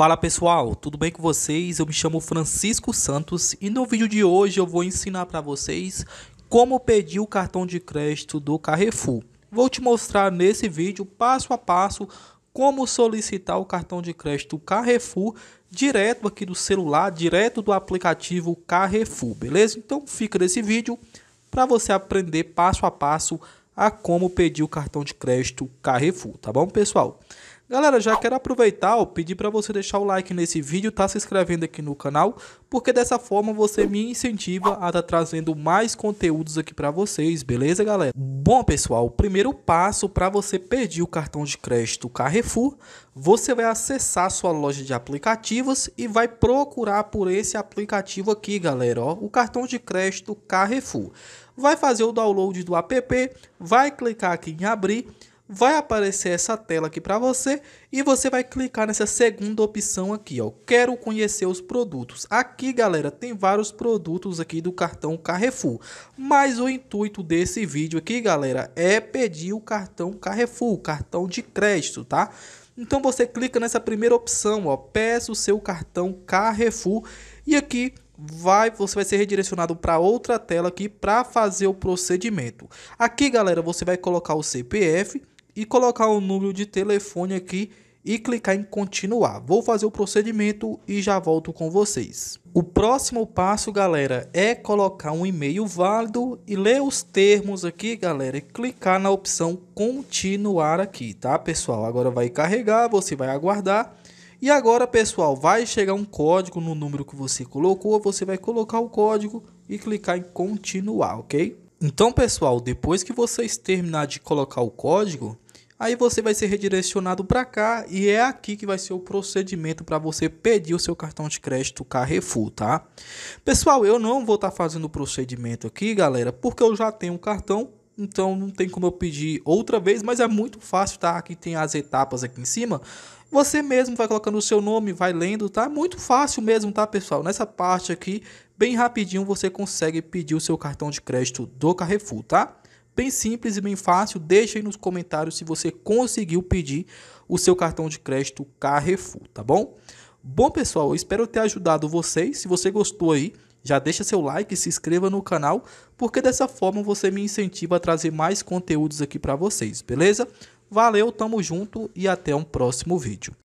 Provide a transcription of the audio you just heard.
Fala pessoal, tudo bem com vocês? Eu me chamo Francisco Santos e no vídeo de hoje eu vou ensinar para vocês como pedir o cartão de crédito do Carrefour. Vou te mostrar nesse vídeo passo a passo como solicitar o cartão de crédito Carrefour direto aqui do celular, direto do aplicativo Carrefour, beleza? Então fica nesse vídeo para você aprender passo a passo a como pedir o cartão de crédito Carrefour, tá bom, pessoal? Galera, já quero aproveitar e pedir para você deixar o like nesse vídeo, tá se inscrevendo aqui no canal, porque dessa forma você me incentiva a estar tá trazendo mais conteúdos aqui para vocês, beleza galera? Bom pessoal, o primeiro passo para você pedir o cartão de crédito Carrefour, você vai acessar sua loja de aplicativos e vai procurar por esse aplicativo aqui galera, ó, o cartão de crédito Carrefour. Vai fazer o download do app, vai clicar aqui em abrir vai aparecer essa tela aqui para você e você vai clicar nessa segunda opção aqui, ó. Quero conhecer os produtos. Aqui, galera, tem vários produtos aqui do cartão Carrefour. Mas o intuito desse vídeo aqui, galera, é pedir o cartão Carrefour, cartão de crédito, tá? Então você clica nessa primeira opção, ó, peça o seu cartão Carrefour e aqui vai, você vai ser redirecionado para outra tela aqui para fazer o procedimento. Aqui, galera, você vai colocar o CPF e colocar o número de telefone aqui e clicar em continuar. Vou fazer o procedimento e já volto com vocês. O próximo passo, galera, é colocar um e-mail válido e ler os termos aqui, galera, e clicar na opção continuar aqui, tá, pessoal? Agora vai carregar, você vai aguardar. E agora, pessoal, vai chegar um código no número que você colocou, você vai colocar o código e clicar em continuar, ok? Então, pessoal, depois que vocês terminar de colocar o código, aí você vai ser redirecionado para cá e é aqui que vai ser o procedimento para você pedir o seu cartão de crédito Carrefour, tá? Pessoal, eu não vou estar tá fazendo o procedimento aqui, galera, porque eu já tenho um cartão então não tem como eu pedir outra vez, mas é muito fácil, tá? Aqui tem as etapas aqui em cima. Você mesmo vai colocando o seu nome, vai lendo, tá? É muito fácil mesmo, tá, pessoal? Nessa parte aqui, bem rapidinho você consegue pedir o seu cartão de crédito do Carrefour, tá? Bem simples e bem fácil. Deixa aí nos comentários se você conseguiu pedir o seu cartão de crédito Carrefour, tá bom? Bom, pessoal, espero ter ajudado vocês. Se você gostou aí, já deixa seu like e se inscreva no canal, porque dessa forma você me incentiva a trazer mais conteúdos aqui para vocês, beleza? Valeu, tamo junto e até um próximo vídeo.